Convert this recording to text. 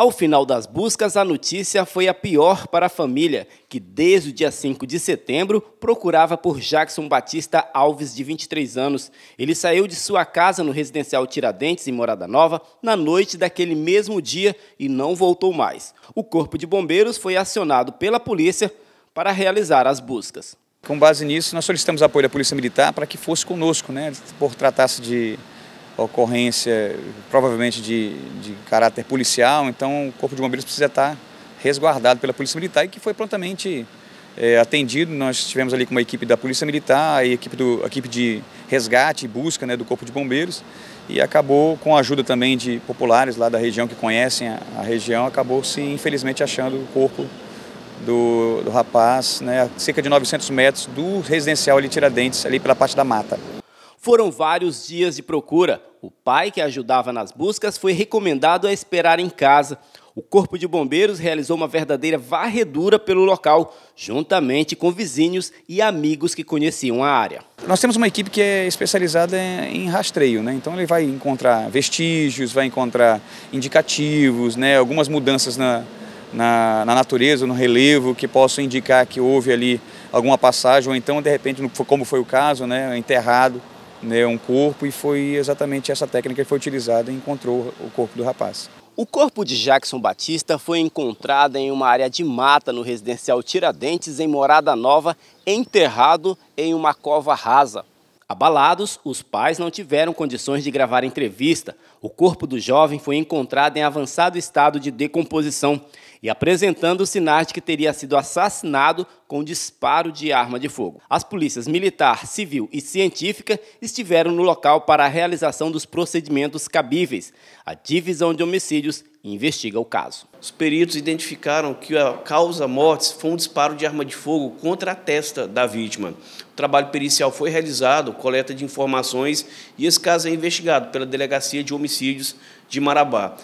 Ao final das buscas, a notícia foi a pior para a família, que desde o dia 5 de setembro procurava por Jackson Batista Alves, de 23 anos. Ele saiu de sua casa no residencial Tiradentes, em Morada Nova, na noite daquele mesmo dia e não voltou mais. O Corpo de Bombeiros foi acionado pela polícia para realizar as buscas. Com base nisso, nós solicitamos apoio da Polícia Militar para que fosse conosco, né, por tratar-se de ocorrência provavelmente de, de caráter policial, então o Corpo de Bombeiros precisa estar resguardado pela Polícia Militar e que foi prontamente é, atendido. Nós tivemos ali com uma equipe da Polícia Militar e equipe, do, equipe de resgate e busca né, do Corpo de Bombeiros e acabou, com a ajuda também de populares lá da região que conhecem a, a região, acabou se infelizmente achando o corpo do, do rapaz né, a cerca de 900 metros do residencial ali Tiradentes, ali pela parte da mata. Foram vários dias de procura. O pai que ajudava nas buscas foi recomendado a esperar em casa. O Corpo de Bombeiros realizou uma verdadeira varredura pelo local, juntamente com vizinhos e amigos que conheciam a área. Nós temos uma equipe que é especializada em rastreio, né? então ele vai encontrar vestígios, vai encontrar indicativos, né? algumas mudanças na, na, na, natureza, no relevo, que possam indicar que houve ali alguma passagem, ou então, de repente, como foi o caso, né? enterrado né, um corpo e foi exatamente essa técnica que foi utilizada e encontrou o corpo do rapaz. O corpo de Jackson Batista foi encontrado em uma área de mata no residencial Tiradentes, em Morada Nova, enterrado em uma cova rasa. Abalados, os pais não tiveram condições de gravar a entrevista. O corpo do jovem foi encontrado em avançado estado de decomposição e apresentando sinais de que teria sido assassinado com disparo de arma de fogo. As polícias militar, civil e científica estiveram no local para a realização dos procedimentos cabíveis. A divisão de homicídios investiga o caso. Os peritos identificaram que a causa mortes foi um disparo de arma de fogo contra a testa da vítima. O trabalho pericial foi realizado, coleta de informações e esse caso é investigado pela Delegacia de Homicídios de Marabá.